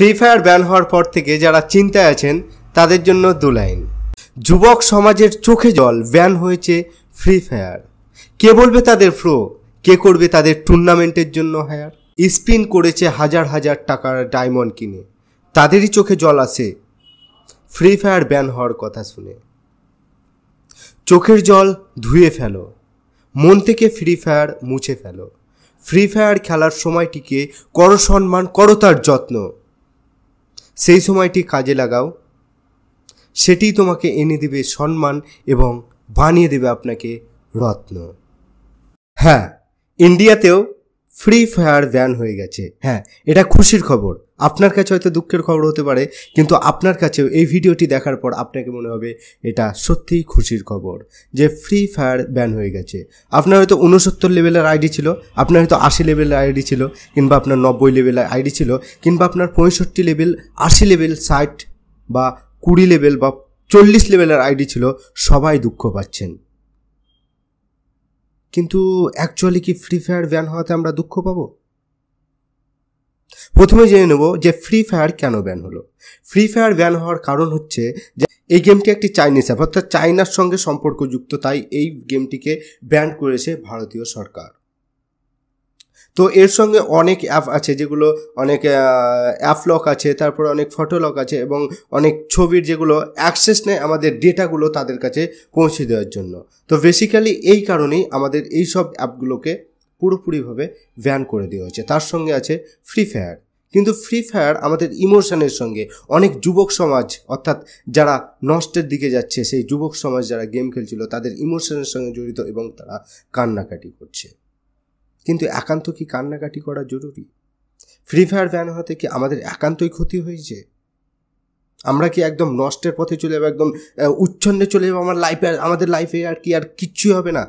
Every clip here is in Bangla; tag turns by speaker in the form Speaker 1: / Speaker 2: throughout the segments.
Speaker 1: ফ্রি ফায়ার ব্যান হওয়ার পর থেকে যারা চিন্তায় আছেন তাদের জন্য দু লাইন যুবক সমাজের চোখে জল ব্যান হয়েছে ফ্রি ফায়ার কে বলবে তাদের ফ্রো কে করবে তাদের টুর্নামেন্টের জন্য হায়ার স্পিন করেছে হাজার হাজার টাকার ডায়মন্ড কিনে তাদেরই চোখে জল আসে ফ্রি ফায়ার ব্যান হওয়ার কথা শুনে চোখের জল ধুয়ে ফেলো মন থেকে ফ্রি ফায়ার মুছে ফেলো ফ্রি ফায়ার খেলার সময়টিকে করো সম্মান করো তার যত্ন সেই সময়টি কাজে লাগাও সেটি তোমাকে এনে দেবে সম্মান এবং বানিয়ে দেবে আপনাকে রত্ন হ্যাঁ ইন্ডিয়াতেও ফ্রি ফায়ার ব্যান হয়ে গেছে হ্যাঁ এটা খুশির খবর আপনার কাছে হয়তো দুঃখের খবর হতে পারে কিন্তু আপনার কাছেও এই ভিডিওটি দেখার পর আপনাকে মনে হবে এটা সত্যিই খুশির খবর যে ফ্রি ফায়ার ব্যান হয়ে গেছে আপনার হয়তো উনসত্তর লেভেলের আইডি ছিল আপনার হয়তো আশি লেভেলের আইডি ছিল কিংবা আপনার নব্বই লেভেলের আইডি ছিল কিংবা আপনার পঁয়ষট্টি লেভেল আশি লেভেল ষাট বা কুড়ি লেভেল বা চল্লিশ লেভেলের আইডি ছিল সবাই দুঃখ পাচ্ছেন কিন্তু অ্যাকচুয়ালি কি ফ্রি ফায়ার ব্যান হওয়াতে আমরা দুঃখ পাবো প্রথমে জেনে নেব যে ফ্রি ফায়ার কেন ব্যান হলো ফ্রি ফায়ার ব্যান হওয়ার কারণ হচ্ছে যে এই গেমটি একটি চাইনিজ অ্যাপ অর্থাৎ চাইনার সঙ্গে সম্পর্কযুক্ত তাই এই গেমটিকে ব্যান করেছে ভারতীয় সরকার তো এর সঙ্গে অনেক অ্যাপ আছে যেগুলো অনেক অ্যাপ লক আছে তারপর অনেক ফটো লক আছে এবং অনেক ছবির যেগুলো অ্যাক্সেস নেয় আমাদের ডেটাগুলো তাদের কাছে পৌঁছে দেওয়ার জন্য তো বেসিক্যালি এই কারণেই আমাদের এই সব অ্যাপগুলোকে পুরোপুরিভাবে ব্যান করে দেওয়া হয়েছে তার সঙ্গে আছে ফ্রি ফায়ার কিন্তু ফ্রি ফায়ার আমাদের ইমোশনের সঙ্গে অনেক যুবক সমাজ অর্থাৎ যারা নষ্টের দিকে যাচ্ছে সেই যুবক সমাজ যারা গেম খেলছিল তাদের ইমোশনের সঙ্গে জড়িত এবং তারা কান্নাকাটি করছে কিন্তু একান্ত কি কান্নাকাটি করা জরুরি ফ্রি ফায়ার ব্যান হতে কি আমাদের একান্তই ক্ষতি হয়েছে আমরা কি একদম নষ্টের পথে চলে যাবো একদম উচ্ছন্নে চলে যাবো আমার লাইফে আমাদের লাইফে আর কি আর কিচ্ছুই হবে না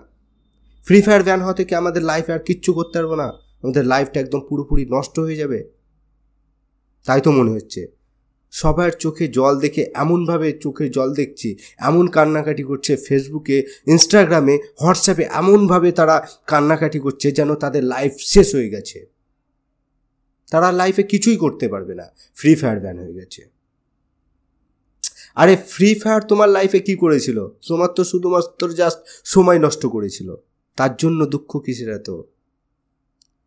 Speaker 1: ফ্রি ফায়ার ব্যান হতে কি আমাদের লাইফে আর কিচ্ছু করতে পারবো না আমাদের লাইফটা একদম পুরোপুরি নষ্ট হয়ে যাবে তাই তো মনে হচ্ছে সবার চোখে জল দেখে এমনভাবে চোখে জল দেখছি এমন কান্নাকাটি করছে ফেসবুকে ইনস্টাগ্রামে হোয়াটসঅ্যাপে এমনভাবে তারা কান্নাকাটি করছে যেন তাদের লাইফ শেষ হয়ে গেছে তারা লাইফে কিছুই করতে পারবে না ফ্রি ফায়ার ব্যান হয়ে গেছে আরে ফ্রি ফায়ার তোমার লাইফে কি করেছিল তোমার তো শুধুমাত্র জাস্ট সময় নষ্ট করেছিল তার জন্য দুঃখ কিসের এত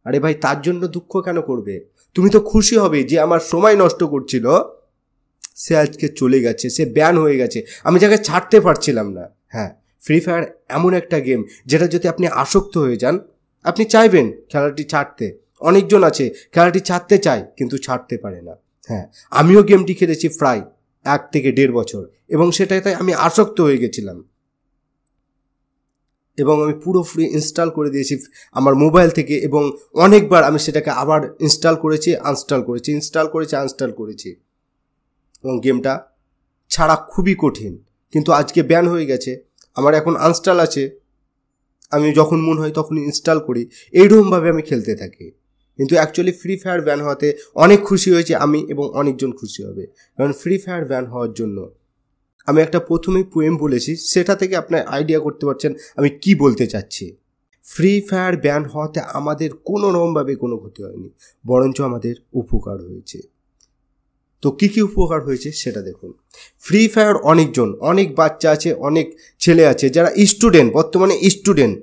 Speaker 1: আরে ভাই তার জন্য দুঃখ কেন করবে তুমি তো খুশি হবে যে আমার সময় নষ্ট করছিল সে আজকে চলে গেছে সে ব্যান হয়ে গেছে আমি যাকে ছাড়তে পারছিলাম না হ্যাঁ ফ্রি ফায়ার এমন একটা গেম যেটা যদি আপনি আসক্ত হয়ে যান আপনি চাইবেন খেলাটি ছাড়তে অনেকজন আছে খেলাটি ছাড়তে চায় কিন্তু ছাড়তে পারে না হ্যাঁ আমিও গেমটি খেলেছি প্রায় এক থেকে দেড় বছর এবং সেটাতে আমি আসক্ত হয়ে গেছিলাম এবং আমি পুরো ফ্রি ইনস্টল করে দিয়েছি আমার মোবাইল থেকে এবং অনেকবার আমি সেটাকে আবার ইনস্টল করেছি আনস্টল করেছি ইনস্টল করেছি আনস্টল করেছি এবং গেমটা ছাড়া খুবই কঠিন কিন্তু আজকে ব্যান হয়ে গেছে আমার এখন আনস্টল আছে আমি যখন মন হয় তখন ইনস্টল করি এইরকমভাবে আমি খেলতে থাকি কিন্তু অ্যাকচুয়ালি ফ্রি ফায়ার ব্যান হওয়াতে অনেক খুশি হয়েছে আমি এবং অনেকজন খুশি হবে কারণ ফ্রি ফায়ার ব্যান হওয়ার জন্য আমি একটা প্রথমেই পোয়েম বলেছি সেটা থেকে আপনার আইডিয়া করতে পারছেন আমি কি বলতে চাচ্ছি ফ্রি ফায়ার ব্যান হওয়াতে আমাদের কোনো রকমভাবে কোনো ক্ষতি হয়নি বরঞ্চ আমাদের উপকার হয়েছে তো কী কী উপকার হয়েছে সেটা দেখুন ফ্রি ফায়ার অনেকজন অনেক বাচ্চা আছে অনেক ছেলে আছে যারা স্টুডেন্ট বর্তমানে স্টুডেন্ট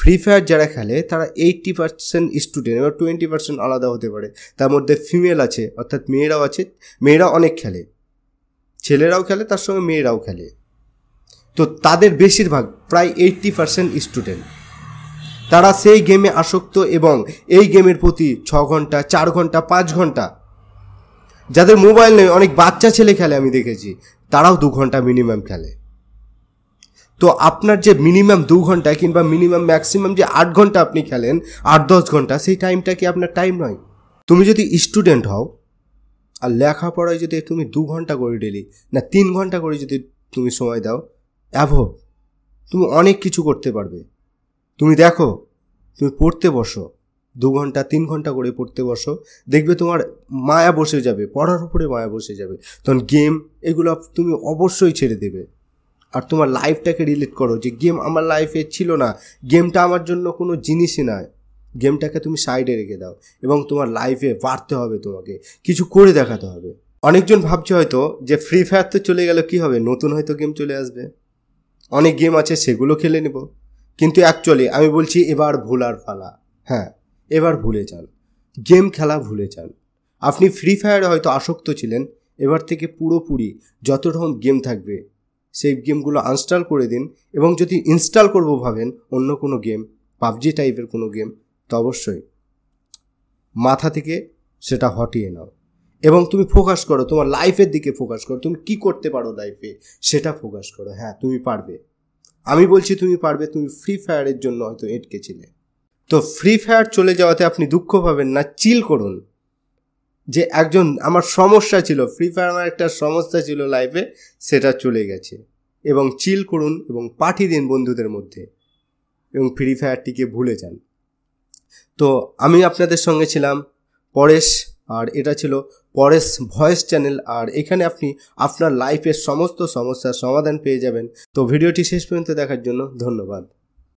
Speaker 1: ফ্রি ফায়ার যারা খেলে তারা এইটটি পার্সেন্ট স্টুডেন্ট এবার টোয়েন্টি পার্সেন্ট আলাদা হতে পারে তার মধ্যে ফিমেল আছে অর্থাৎ মেয়েরাও আছে মেয়েরা অনেক খেলে ছেলেরাও খেলে তার সঙ্গে মেয়েরাও খেলে তো তাদের বেশিরভাগ প্রায় এইটটি পার্সেন্ট স্টুডেন্ট তারা সেই গেমে আসক্ত এবং এই গেমের প্রতি ছ ঘন্টা চার ঘন্টা পাঁচ ঘন্টা যাদের মোবাইল নেই অনেক বাচ্চা ছেলে খেলে আমি দেখেছি তারাও দু ঘন্টা মিনিমাম খেলে তো আপনার যে মিনিমাম দু ঘন্টা কিংবা মিনিমাম ম্যাক্সিমাম যে আট ঘন্টা আপনি খেলেন আট দশ ঘন্টা সেই টাইমটা কি আপনার টাইম নয় তুমি যদি স্টুডেন্ট হও আর লেখাপড়ায় যদি তুমি দু ঘন্টা করে ডেলি না তিন ঘন্টা করে যদি তুমি সময় দাও অ্যাভো তুমি অনেক কিছু করতে পারবে তুমি দেখো তুমি পড়তে বসো দু ঘন্টা তিন ঘন্টা করে পড়তে বসো দেখবে তোমার মায়া বসে যাবে পড়ার উপরে মায়া বসে যাবে তখন গেম এগুলো তুমি অবশ্যই ছেড়ে দেবে আর তোমার লাইফটাকে রিলেট করো যে গেম আমার লাইফে ছিল না গেমটা আমার জন্য কোনো জিনিসই নয় গেমটাকে তুমি সাইডে রেখে দাও এবং তোমার লাইফে বাড়তে হবে তোমাকে কিছু করে দেখাতে হবে অনেকজন ভাবছে হয়তো যে ফ্রি ফায়ার তো চলে গেল কি হবে নতুন হয়তো গেম চলে আসবে অনেক গেম আছে সেগুলো খেলে নেব কিন্তু অ্যাকচুয়ালি আমি বলছি এবার ভুলার ফালা হ্যাঁ এবার ভুলে যান গেম খেলা ভুলে যান আপনি ফ্রি ফায়ারে হয়তো আসক্ত ছিলেন এবার থেকে পুরোপুরি যত রকম গেম থাকবে সেই গেমগুলো আনস্টল করে দিন এবং যদি ইনস্টল করব ভাবেন অন্য কোনো গেম পাবজি টাইপের কোনো গেম তো অবশ্যই মাথা থেকে সেটা হটিয়ে নাও এবং তুমি ফোকাস করো তোমার লাইফের দিকে ফোকাস করো তুমি কি করতে পারো লাইফে সেটা ফোকাস করো হ্যাঁ তুমি পারবে আমি বলছি তুমি পারবে তুমি ফ্রি ফায়ারের জন্য হয়তো এটকেছিলে তো ফ্রি ফায়ার চলে যাওয়াতে আপনি দুঃখ পাবেন না চিল করুন যে একজন আমার সমস্যা ছিল ফ্রি ফায়ার আমার একটা সমস্যা ছিল লাইফে সেটা চলে গেছে এবং চিল করুন এবং পাঠিয়ে দিন বন্ধুদের মধ্যে এবং ফ্রি ফায়ারটিকে ভুলে যান তো আমি আপনাদের সঙ্গে ছিলাম পরেশ আর এটা ছিল পরেশ ভয়েস চ্যানেল আর এখানে আপনি আপনার লাইফের সমস্ত সমস্যার সমাধান পেয়ে যাবেন তো ভিডিওটি শেষ পর্যন্ত দেখার জন্য ধন্যবাদ